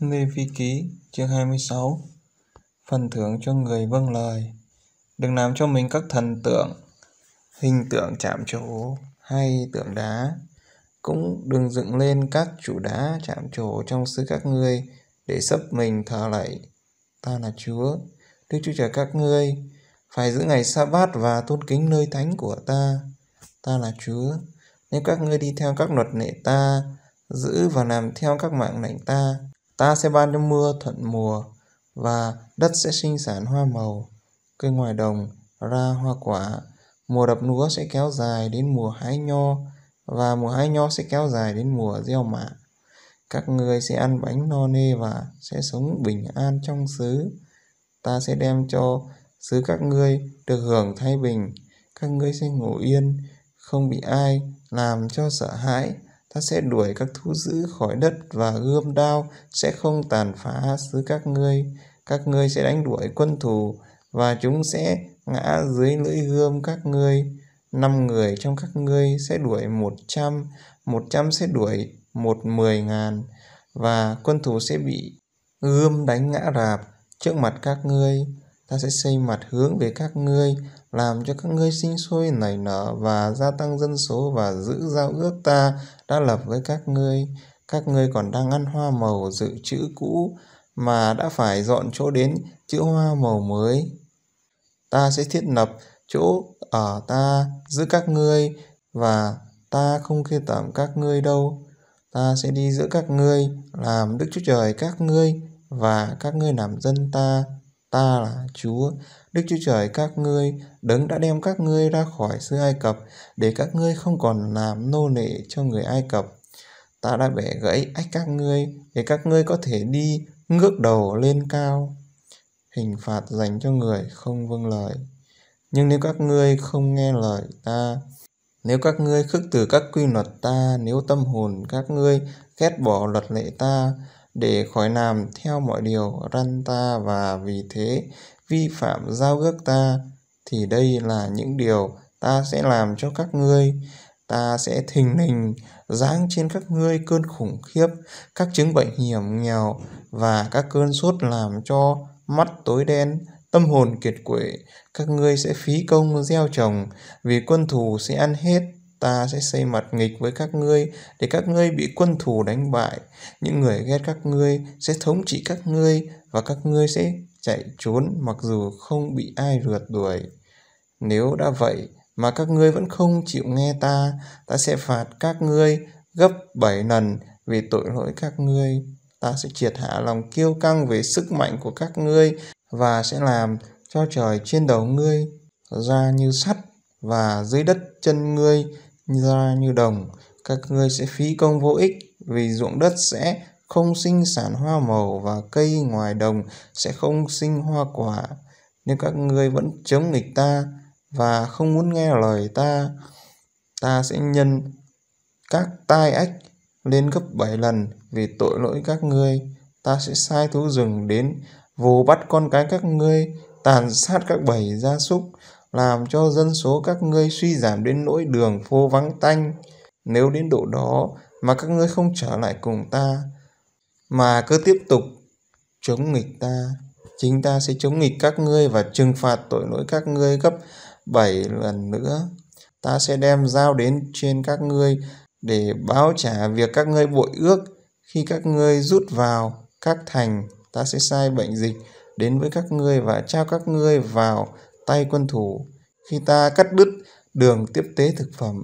Lê Phi Ký, chương 26 Phần thưởng cho người vâng lời Đừng làm cho mình các thần tượng Hình tượng chạm trổ hay tượng đá Cũng đừng dựng lên các chủ đá chạm trổ trong xứ các ngươi Để sấp mình thờ lạy Ta là Chúa, Đức Chúa Trời các ngươi Phải giữ ngày sa bát và tôn kính nơi thánh của ta Ta là Chúa Nếu các ngươi đi theo các luật lệ ta Giữ và làm theo các mạng lệnh ta Ta sẽ ban cho mưa thuận mùa và đất sẽ sinh sản hoa màu, cây ngoài đồng ra hoa quả. Mùa đập lúa sẽ kéo dài đến mùa hái nho và mùa hái nho sẽ kéo dài đến mùa gieo mạ. Các người sẽ ăn bánh no nê và sẽ sống bình an trong xứ. Ta sẽ đem cho xứ các ngươi được hưởng thái bình. Các ngươi sẽ ngủ yên, không bị ai làm cho sợ hãi ta sẽ đuổi các thú dữ khỏi đất và gươm đao sẽ không tàn phá xứ các ngươi. Các ngươi sẽ đánh đuổi quân thù và chúng sẽ ngã dưới lưỡi gươm các ngươi. Năm người trong các ngươi sẽ đuổi một trăm, một trăm sẽ đuổi một mười ngàn và quân thù sẽ bị gươm đánh ngã rạp trước mặt các ngươi. Ta sẽ xây mặt hướng về các ngươi làm cho các ngươi sinh sôi nảy nở và gia tăng dân số và giữ giao ước ta đã lập với các ngươi. Các ngươi còn đang ăn hoa màu dự trữ cũ mà đã phải dọn chỗ đến chữ hoa màu mới. Ta sẽ thiết lập chỗ ở ta giữa các ngươi và ta không khê tạm các ngươi đâu. Ta sẽ đi giữa các ngươi, làm Đức Chúa Trời các ngươi và các ngươi làm dân ta. Ta là Chúa. Đức Chúa Trời các ngươi, đấng đã đem các ngươi ra khỏi xứ Ai Cập, để các ngươi không còn làm nô lệ cho người Ai Cập. Ta đã bẻ gãy ách các ngươi, để các ngươi có thể đi ngước đầu lên cao. Hình phạt dành cho người không vâng lời. Nhưng nếu các ngươi không nghe lời ta, nếu các ngươi khước từ các quy luật ta, nếu tâm hồn các ngươi ghét bỏ luật lệ ta, để khỏi làm theo mọi điều răn ta và vì thế vi phạm giao ước ta thì đây là những điều ta sẽ làm cho các ngươi ta sẽ thình lình giáng trên các ngươi cơn khủng khiếp các chứng bệnh hiểm nghèo và các cơn sốt làm cho mắt tối đen tâm hồn kiệt quệ các ngươi sẽ phí công gieo trồng vì quân thù sẽ ăn hết ta sẽ xây mặt nghịch với các ngươi để các ngươi bị quân thù đánh bại những người ghét các ngươi sẽ thống trị các ngươi và các ngươi sẽ chạy trốn mặc dù không bị ai rượt đuổi. Nếu đã vậy mà các ngươi vẫn không chịu nghe ta, ta sẽ phạt các ngươi gấp bảy lần vì tội lỗi các ngươi. Ta sẽ triệt hạ lòng kiêu căng về sức mạnh của các ngươi và sẽ làm cho trời trên đầu ngươi ra như sắt và dưới đất chân ngươi ra như đồng. Các ngươi sẽ phí công vô ích vì ruộng đất sẽ không sinh sản hoa màu và cây ngoài đồng sẽ không sinh hoa quả. nếu các ngươi vẫn chống nghịch ta và không muốn nghe lời ta, ta sẽ nhân các tai ách lên gấp bảy lần vì tội lỗi các ngươi. Ta sẽ sai thú rừng đến vồ bắt con cái các ngươi, tàn sát các bầy gia súc, làm cho dân số các ngươi suy giảm đến nỗi đường phô vắng tanh. Nếu đến độ đó mà các ngươi không trở lại cùng ta, mà cứ tiếp tục chống nghịch ta chính ta sẽ chống nghịch các ngươi và trừng phạt tội lỗi các ngươi gấp bảy lần nữa ta sẽ đem dao đến trên các ngươi để báo trả việc các ngươi bội ước khi các ngươi rút vào các thành ta sẽ sai bệnh dịch đến với các ngươi và trao các ngươi vào tay quân thủ khi ta cắt đứt đường tiếp tế thực phẩm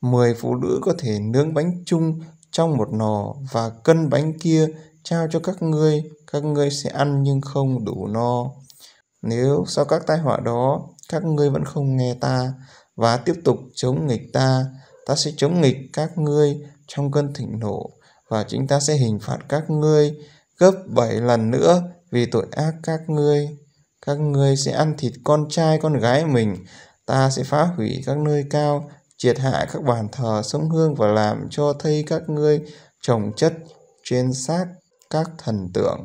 mười phụ nữ có thể nướng bánh chung trong một nò và cân bánh kia trao cho các ngươi, các ngươi sẽ ăn nhưng không đủ no. Nếu sau các tai họa đó, các ngươi vẫn không nghe ta và tiếp tục chống nghịch ta, ta sẽ chống nghịch các ngươi trong cơn thịnh nộ và chính ta sẽ hình phạt các ngươi gấp bảy lần nữa vì tội ác các ngươi. Các ngươi sẽ ăn thịt con trai con gái mình, ta sẽ phá hủy các nơi cao triệt hạ các bàn thờ sông hương và làm cho thây các ngươi trồng chất trên xác các thần tượng.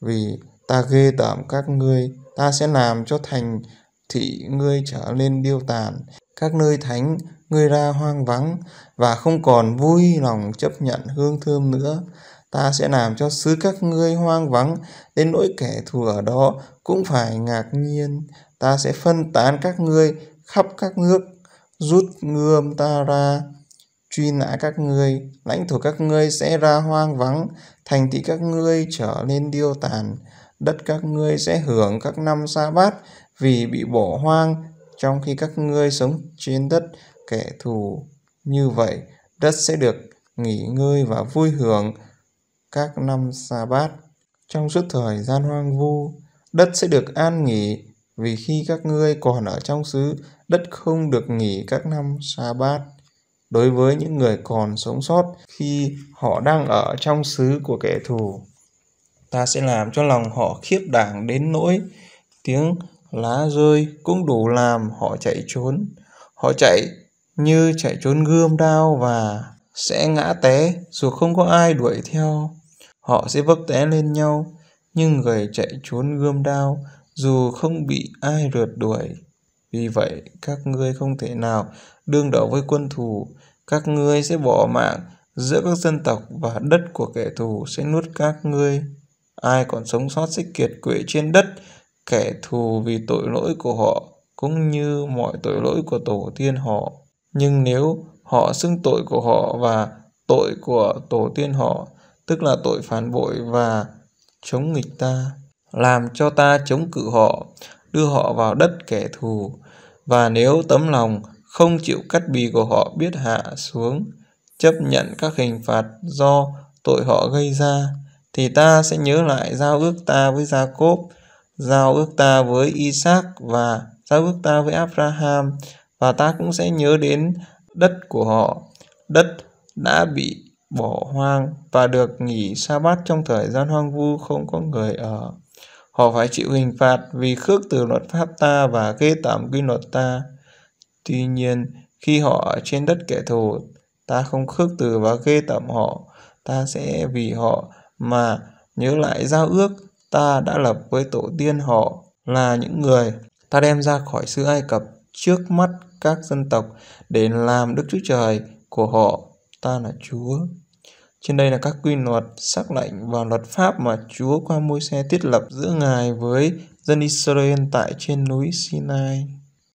Vì ta ghê tởm các ngươi, ta sẽ làm cho thành thị ngươi trở nên điêu tàn. Các nơi thánh ngươi ra hoang vắng và không còn vui lòng chấp nhận hương thơm nữa. Ta sẽ làm cho xứ các ngươi hoang vắng, đến nỗi kẻ thù ở đó cũng phải ngạc nhiên. Ta sẽ phân tán các ngươi khắp các nước rút gươm ta ra truy nã các ngươi lãnh thổ các ngươi sẽ ra hoang vắng thành thị các ngươi trở nên điêu tàn đất các ngươi sẽ hưởng các năm sa bát vì bị bỏ hoang trong khi các ngươi sống trên đất kẻ thù như vậy đất sẽ được nghỉ ngơi và vui hưởng các năm sa bát trong suốt thời gian hoang vu đất sẽ được an nghỉ vì khi các ngươi còn ở trong xứ đất không được nghỉ các năm sa bát đối với những người còn sống sót khi họ đang ở trong xứ của kẻ thù ta sẽ làm cho lòng họ khiếp đảm đến nỗi tiếng lá rơi cũng đủ làm họ chạy trốn họ chạy như chạy trốn gươm đao và sẽ ngã té dù không có ai đuổi theo họ sẽ vấp té lên nhau nhưng người chạy trốn gươm đao dù không bị ai rượt đuổi. Vì vậy, các ngươi không thể nào đương đầu với quân thù, các ngươi sẽ bỏ mạng giữa các dân tộc và đất của kẻ thù sẽ nuốt các ngươi. Ai còn sống sót sẽ kiệt quệ trên đất, kẻ thù vì tội lỗi của họ cũng như mọi tội lỗi của tổ tiên họ. Nhưng nếu họ xưng tội của họ và tội của tổ tiên họ, tức là tội phản bội và chống nghịch ta làm cho ta chống cự họ, đưa họ vào đất kẻ thù. Và nếu tấm lòng không chịu cắt bì của họ biết hạ xuống, chấp nhận các hình phạt do tội họ gây ra, thì ta sẽ nhớ lại giao ước ta với Gia Cốp, giao ước ta với Isaac và giao ước ta với Abraham, và ta cũng sẽ nhớ đến đất của họ, đất đã bị bỏ hoang và được nghỉ sa bát trong thời gian hoang vu không có người ở họ phải chịu hình phạt vì khước từ luật pháp ta và ghê tởm quy luật ta. Tuy nhiên, khi họ ở trên đất kẻ thù, ta không khước từ và ghê tởm họ, ta sẽ vì họ mà nhớ lại giao ước ta đã lập với tổ tiên họ là những người ta đem ra khỏi xứ Ai Cập trước mắt các dân tộc để làm Đức Chúa Trời của họ, ta là Chúa. Trên đây là các quy luật, sắc lệnh và luật pháp mà Chúa qua môi xe thiết lập giữa Ngài với dân Israel tại trên núi Sinai.